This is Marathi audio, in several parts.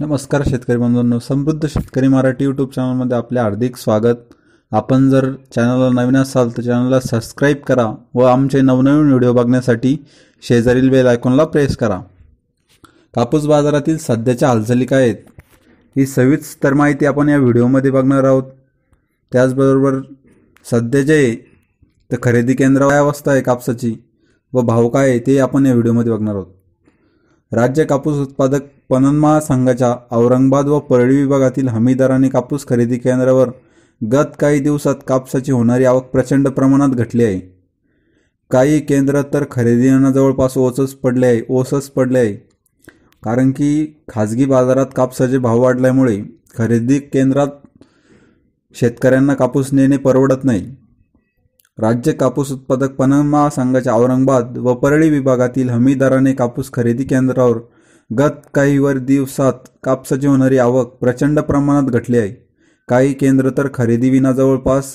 नमस्कार शेतकरी बंधूंनो समृद्ध शेतकरी मराठी यूट्यूब चॅनलमध्ये आपले हार्दिक स्वागत आपण जर चॅनलला नवीन असाल तर चॅनलला सबस्क्राईब करा व आमचे नवनवीन व्हिडिओ बघण्यासाठी शेजारील बेल आयकॉनला प्रेस करा कापूस बाजारातील सध्याच्या हालचाली काय आहेत ही सविस्तर माहिती आपण या व्हिडिओमध्ये बघणार आहोत त्याचबरोबर सध्या जे तर खरेदी केंद्र काय अवस्था आहे कापसाची व भाव काय आहे ते आपण या व्हिडिओमध्ये बघणार आहोत राज्य कापूस उत्पादक पणन महासंघाच्या औरंगाबाद व परळी विभागातील हमीदाराने कापूस खरेदी केंद्रावर गत काही दिवसात कापसाची होणारी आवक प्रचंड प्रमाणात घटली आहे काही केंद्र तर खरेदींना जवळपास ओसच पडले आहे ओसच पडले आहे कारण की खाजगी बाजारात कापसाचे भाव वाढल्यामुळे खरेदी केंद्रात शेतकऱ्यांना कापूस नेणे परवडत नाही राज्य कापूस उत्पादक पनन महासंघाच्या औरंगाबाद व परळी विभागातील हमीदाराने कापूस खरेदी केंद्रावर गत काही वर दिवसात कापसाची होणारी आवक प्रचंड प्रमाणात घटली आहे काही केंद्र तर विना जवळपास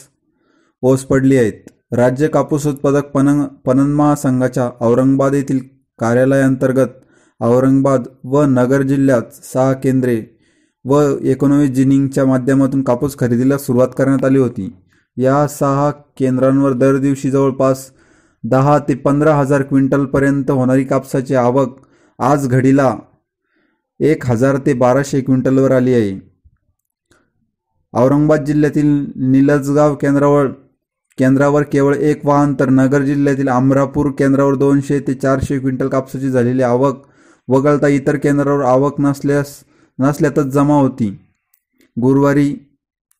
ओस पडली आहेत राज्य कापूस उत्पादक पन पणन महासंघाच्या औरंगाबाद येथील कार्यालयाअंतर्गत औरंगाबाद व नगर जिल्ह्यात सहा केंद्रे व एकोणवीस जिनिंगच्या माध्यमातून कापूस खरेदीला सुरुवात करण्यात आली होती या सहा केंद्रांवर दर दिवशी जवळपास दहा ते पंधरा हजार क्विंटलपर्यंत होणारी कापसाची आवक आज घडीला एक हजार ते बाराशे क्विंटलवर आली आहे औरंगाबाद जिल्ह्यातील निलजगाव केंद्रावर केंद्रावर केवळ एक वाहन तर नगर जिल्ह्यातील आमरापूर केंद्रावर दोनशे ते चारशे क्विंटल कापसाची झालेली आवक वगळता इतर केंद्रावर आवक नसल्यास नसल्यातच जमा होती गुरुवारी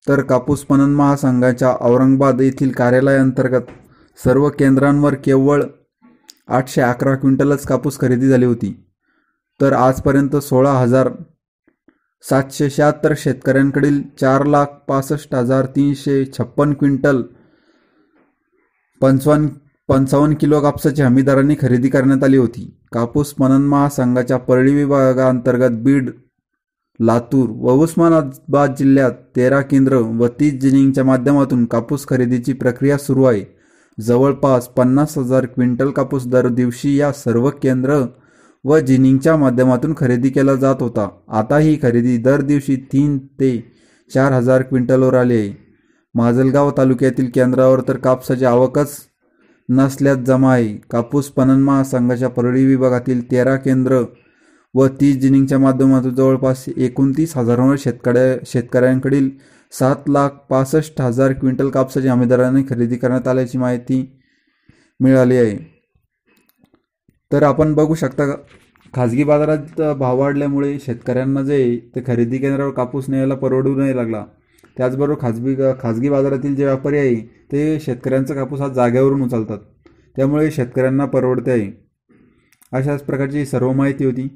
तर कापूस पणन महासंघाच्या औरंगाबाद येथील कार्यालयाअंतर्गत सर्व केंद्रांवर केवळ आठशे अकरा क्विंटलच कापूस खरेदी झाली होती तर आजपर्यंत सोळा हजार सातशे शहात्तर शेतकऱ्यांकडील चार लाख पासष्ट हजार तीनशे छप्पन क्विंटल पंचावन्न पंचावन्न किलो कापसाची हमीदारांनी खरेदी करण्यात आली होती कापूस मनन महासंघाच्या परळी विभागाअंतर्गत बीड लातूर व उस्मानाबाद जिल्ह्यात तेरा केंद्र व तीस जिनिंगच्या माध्यमातून कापूस खरेदीची प्रक्रिया सुरू आहे जवळपास पन्नास हजार क्विंटल कापूस दर दिवशी या सर्व केंद्र व जिनिंगच्या माध्यमातून खरेदी केला जात होता आता ही खरेदी दर दिवशी तीन ते चार हजार क्विंटलवर आली आहे माजलगाव तालुक्यातील केंद्रावर तर कापसाची आवकच नसल्यात जमा आहे कापूस पनन महासंघाच्या परळी विभागातील तेरा केंद्र व तीस जिनिंगच्या माध्यमातून जवळपास एकोणतीस हजारांवर शेतकड्या शेतकऱ्यांकडील सात लाख पासष्ट हजार क्विंटल कापसाची हमीदाराने खरेदी करण्यात आल्याची माहिती मिळाली आहे तर आपण बघू शकता खाजगी बाजारात भाव वाढल्यामुळे शेतकऱ्यांना जे ते खरेदी केंद्रावर कापूस न्यायला परवडू नाही लागला त्याचबरोबर खाजगी खाजगी बाजारातील जे व्यापारी आहे ते शेतकऱ्यांचा कापूस हा जागेवरून उचलतात त्यामुळे शेतकऱ्यांना परवडते आहे अशाच प्रकारची सर्व माहिती होती